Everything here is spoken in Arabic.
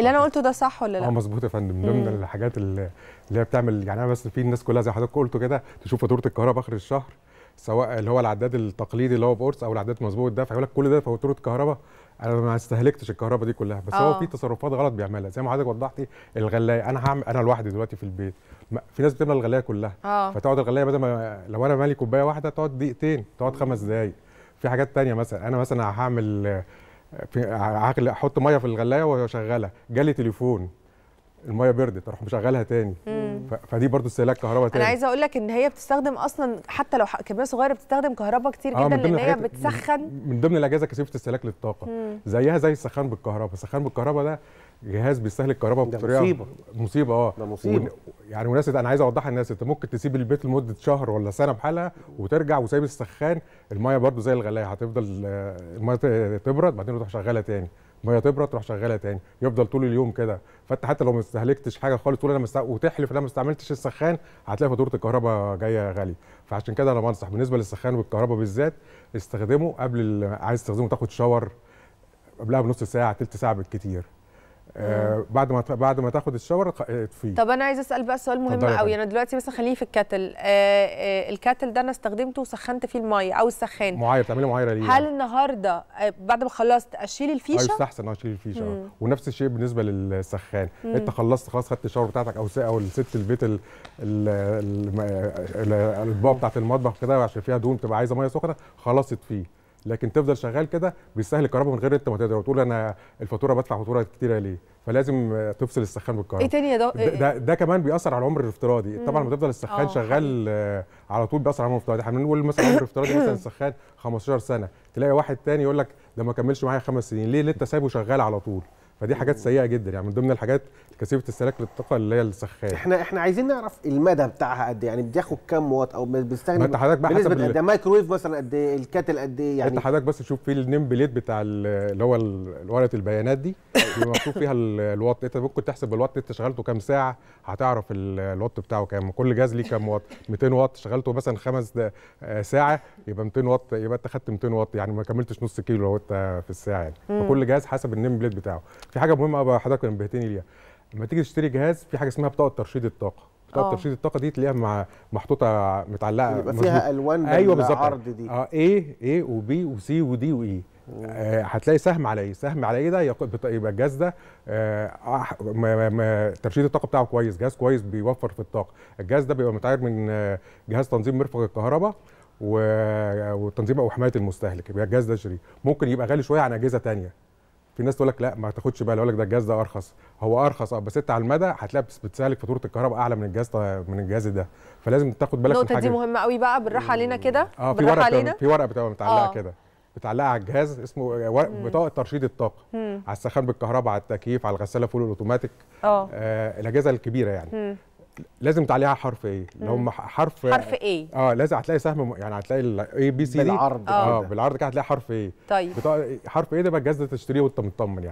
اللي انا قلته ده صح ولا لا؟ اه مظبوط يا فندم من ضمن الحاجات اللي هي بتعمل يعني انا بس في الناس كلها زي حضرتك قلته كده تشوف فاتوره الكهرباء اخر الشهر سواء اللي هو العداد التقليدي اللي هو بقرص او العداد مظبوط الدفع يقول لك كل ده فاتوره كهرباء انا ما استهلكتش الكهرباء دي كلها بس أوه. هو في آه. تصرفات غلط بيعملها زي ما حضرتك وضحتي الغلايه انا هعمل انا لوحدي دلوقتي في البيت في ناس بتملى الغلايه كلها أوه. فتقعد الغلايه بدل ما لو انا مالي كوبايه واحده تقعد دقيقتين تقعد خمس دقائق في حاجات تانية مثلا انا مثلا هعمل في عقل احط ميه في الغلايه وهي شغاله جالي تليفون الميه بردت اروح مشغلها تاني مم. فدي برضو استهلاك كهرباء تاني انا عايزه اقول لك ان هي بتستخدم اصلا حتى لو كميه صغيره بتستخدم كهرباء كتير آه جدا لان هي بتسخن من ضمن الاجهزه كثيفه استهلاك للطاقه مم. زيها زي السخان بالكهرباء السخان بالكهرباء ده جهاز بيستهلك كهرباء بطريقه مصيبه مصيبه اه ده مصيبه و... يعني وناس انا عايز اوضحها للناس انت ممكن تسيب البيت لمده شهر ولا سنه بحالها وترجع وسايب السخان المايه برده زي الغلايه هتفضل آه، المايه تبرد بعدين تروح شغاله تاني المايه تبرد تروح شغاله تاني يفضل طول اليوم كده فانت حتى لو ما استهلكتش حاجه خالص تقول انا مست... وتحلف انا ما استعملتش السخان هتلاقي فاتوره الكهرباء جايه غاليه فعشان كده انا بنصح بالنسبه للسخان والكهرباء بالذات استخدمه قبل ال... عايز تستخدمه تاخد شاور قبلها بنص ساعه ثلث ساعه بالكثير آه بعد ما بعد ما تاخد الشاور تفيه آه، طب انا عايز اسال بقى سؤال مهم قوي انا دلوقتي مثلا خليه في الكاتل آه آه الكاتل ده انا استخدمته وسخنت فيه الميه او السخان معاير تعملي معايره ليه هل النهارده آه، بعد ما خلصت اشيل الفيشه ايوه استحسن أه، اشيل الفيشه مم. ونفس الشيء بالنسبه للسخان مم. انت خلصت خلاص خدت الشاور بتاعتك او او ست البيت الاطباق بتاعت المطبخ كده عشان فيها دهون بتبقى عايزه ميه سخنه خلاص تفيه لكن تفضل شغال كده بيستهلك الكهرباء من غير انت ما تقدر وتقول انا الفاتوره بدفع فاتوره كتيره ليه فلازم تفصل السخان بالكهرباء ايه تاني يا دو... ده, إيه- ده, ده كمان بيأثر على العمر الافتراضي طبعا لما تفضل السخان أوه. شغال على طول بيأثر على العمر الافتراضي احنا بنقول مثلا العمر الافتراضي مثلا السخان 15 سنه تلاقي واحد تاني يقول لك ده ما كملش معايا خمس سنين ليه ليه انت سايبه شغال على طول فدي حاجات سيئه جدا يعني من ضمن الحاجات كثيفه السلاك للطاقه اللي هي السخان احنا احنا عايزين نعرف المدى بتاعها قد ايه يعني بتاخد كام وات او بيستخدم انت حضرتك بقى حسب ده إيه؟ مايكرويف مثلا قد ايه الكاتل قد ايه يعني انت حضرتك بس تشوف فيه النيم بليت بتاع اللي هو ورقه البيانات دي مكتوب فيها الوات انت ممكن تحسب الوات انت شغلته كام ساعه هتعرف الوات بتاعه كام كل جهاز ليه كام وات 200 وات شغلته مثلا خمس آه، ساعه يبقى 200 وات يبقى انت خدت 200 وات يعني ما كملتش نص كيلو لو انت في الساعه يعني فكل جهاز حسب النيم بليت بتاعه في حاجه مهمه بقى حضرتك نبهتني ليها لما تيجي تشتري جهاز في حاجه اسمها بطاقه ترشيد الطاقه بطاقه آه. ترشيد الطاقه دي تلاقيها مع محطوطه متعلقه يبقى فيها الوان ايوه بالظبط دي اه ايه ايه وبي وسي ودي واي هتلاقي سهم على ايه سهم على ايه ده يبقى الجهاز ده آه ترشيد الطاقه بتاعه كويس جهاز كويس بيوفر في الطاقه الجهاز ده بيبقى متعير من آه، جهاز تنظيم مرفق الكهرباء آه، وتنظيم او حمايه المستهلك يبقى الجهاز ده شريك ممكن يبقى غالي شويه عن اجهزه ثانيه في ناس تقول لك لا ما تاخدش بالك يقول لك ده الجهاز ده ارخص هو ارخص اه بس انت على المدى هتلاقي بتسالك فاتوره الكهرباء اعلى من الجهاز من الجهاز ده فلازم تاخد بالك النقطه دي مهمه قوي بقى بالراحه علينا كده اه في ورقه علينا. في ورقه بتبقى متعلقه آه. كده متعلقه على الجهاز اسمه بطاقه ترشيد الطاقه مم. على السخان بالكهرباء على التكييف على الغساله فول الاوتوماتيك آه. آه الاجهزه الكبيره يعني مم. لازم تعليها حرف ايه لو هم حرف حرف ايه اه لازم هتلاقي سهم يعني هتلاقي الاي بي سي بالعرض آه. اه بالعرض كده هتلاقي حرف ايه طيب حرف ايه ده بقى الجهاز ده تشتريه وانت مطمن يعني